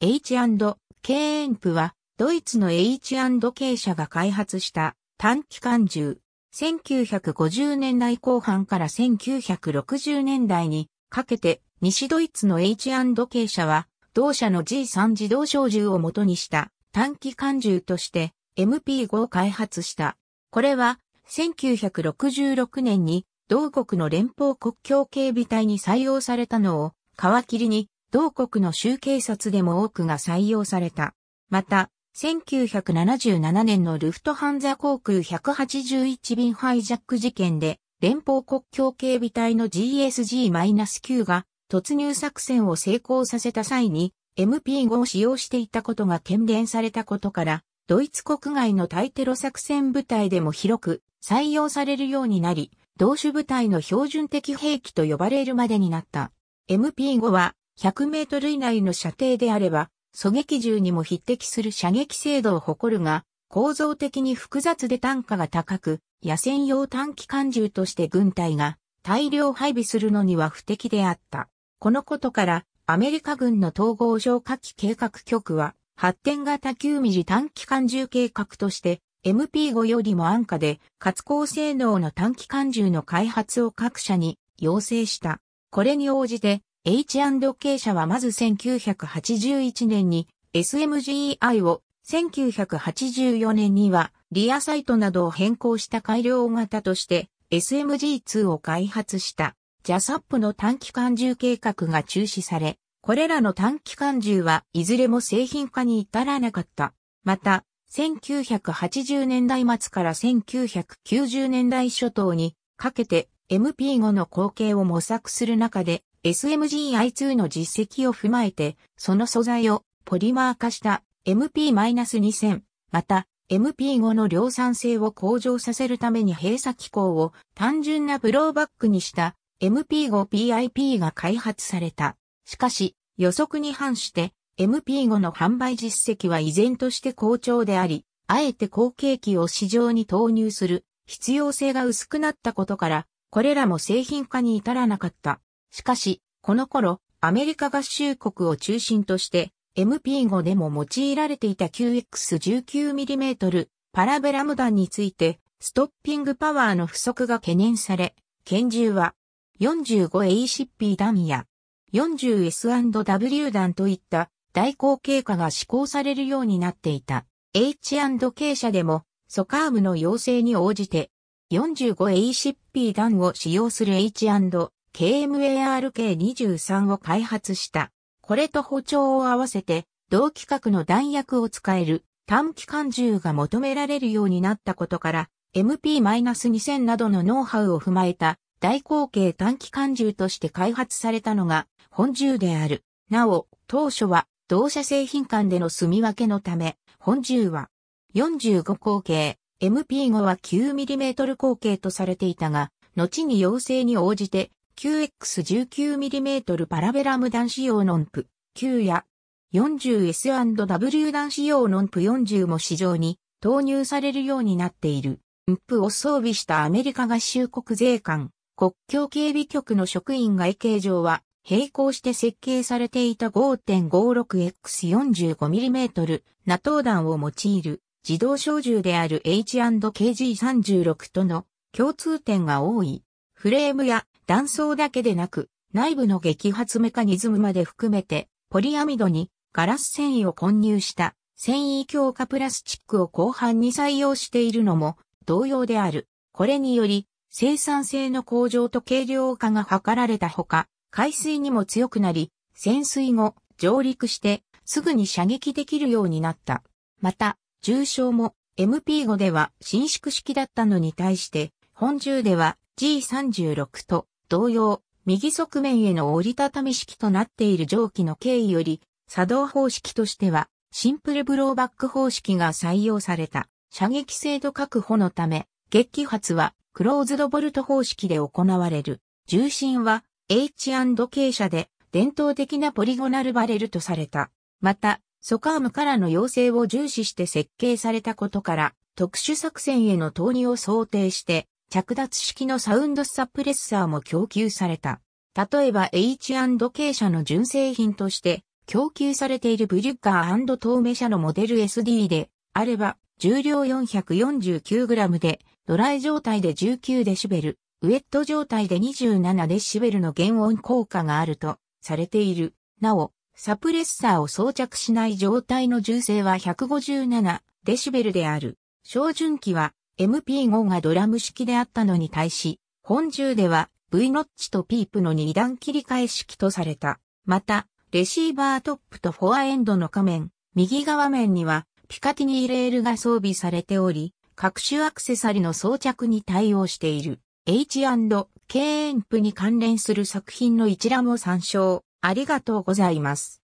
H&K エンプは、ドイツの H&K 社が開発した短機関銃。1950年代後半から1960年代にかけて、西ドイツの H&K 社は、同社の G3 自動小銃を元にした短機関銃として MP5 を開発した。これは、1966年に同国の連邦国境警備隊に採用されたのを皮切りに同国の州警察でも多くが採用された。また、1977年のルフトハンザ航空181便ハイジャック事件で、連邦国境警備隊の GSG-9 が突入作戦を成功させた際に MP5 を使用していたことが懸伝されたことから、ドイツ国外の対テロ作戦部隊でも広く採用されるようになり、同種部隊の標準的兵器と呼ばれるまでになった。MP5 は100メートル以内の射程であれば、狙撃銃にも匹敵する射撃精度を誇るが、構造的に複雑で単価が高く、野戦用短期間銃として軍隊が大量配備するのには不適であった。このことから、アメリカ軍の統合消火器計画局は、発展型9ミ時短期間銃計画として、MP5 よりも安価で、かつ高性能の短期間銃の開発を各社に要請した。これに応じて、H&K 社はまず1981年に s m g i を、1984年にはリアサイトなどを変更した改良型として SMG2 を開発した JASAP の短期間銃計画が中止され、これらの短期間銃はいずれも製品化に至らなかった。また、1980年代末から1990年代初頭にかけて MP5 の後継を模索する中で SMGI2 の実績を踏まえて、その素材をポリマー化した MP-2000、また MP5 の量産性を向上させるために閉鎖機構を単純なブローバックにした MP5PIP が開発された。しかし、予測に反して MP5 の販売実績は依然として好調であり、あえて後継機を市場に投入する必要性が薄くなったことから、これらも製品化に至らなかった。しかし、この頃、アメリカ合衆国を中心として、MP5 でも用いられていた QX19mm パラベラム弾について、ストッピングパワーの不足が懸念され、拳銃は 45ACP 弾や 40S&W 弾といった代行経過が施行されるようになっていた。H&K 社でも、ソカームの要請に応じて、45ACP 弾を使用する H&K KMARK23 を開発した。これと歩調を合わせて、同規格の弾薬を使える短期間銃が求められるようになったことから、MP-2000 などのノウハウを踏まえた大口径短期間銃として開発されたのが本銃である。なお、当初は同社製品間での住み分けのため、本銃は45口径、MP5 は 9mm 口径とされていたが、後に要請に応じて 9X19mm パラベラム弾子用ノンプ9や 40S&W 弾子用ノンプ40も市場に投入されるようになっている。ンプを装備したアメリカ合衆国税関、国境警備局の職員外形上は、並行して設計されていた 5.56X45mm ナトー弾を用いる自動小銃である H&KG36 との共通点が多い。フレームや断層だけでなく、内部の激発メカニズムまで含めて、ポリアミドにガラス繊維を混入した繊維強化プラスチックを後半に採用しているのも同様である。これにより、生産性の向上と軽量化が図られたほか、海水にも強くなり、潜水後、上陸してすぐに射撃できるようになった。また、重症も MP5 では伸縮式だったのに対して、本銃では G36 と同様、右側面への折りたたみ式となっている蒸気の経緯より、作動方式としては、シンプルブローバック方式が採用された、射撃精度確保のため、撃発は、クローズドボルト方式で行われる。重心は、H&K 社で、伝統的なポリゴナルバレルとされた。また、ソカームからの要請を重視して設計されたことから、特殊作戦への投入を想定して、着脱式のサウンドサプレッサーも供給された。例えば H&K 社の純正品として供給されているブリュッガー透明社のモデル SD であれば重量 449g でドライ状態で 19dB、ウェット状態で 27dB の減音効果があるとされている。なお、サプレッサーを装着しない状態の重声は 157dB である。照準器は MP5 がドラム式であったのに対し、本中では V ノッチとピープの2段切り替え式とされた。また、レシーバートップとフォアエンドの仮面、右側面にはピカティニーレールが装備されており、各種アクセサリの装着に対応している。H&K エンプに関連する作品の一覧を参照。ありがとうございます。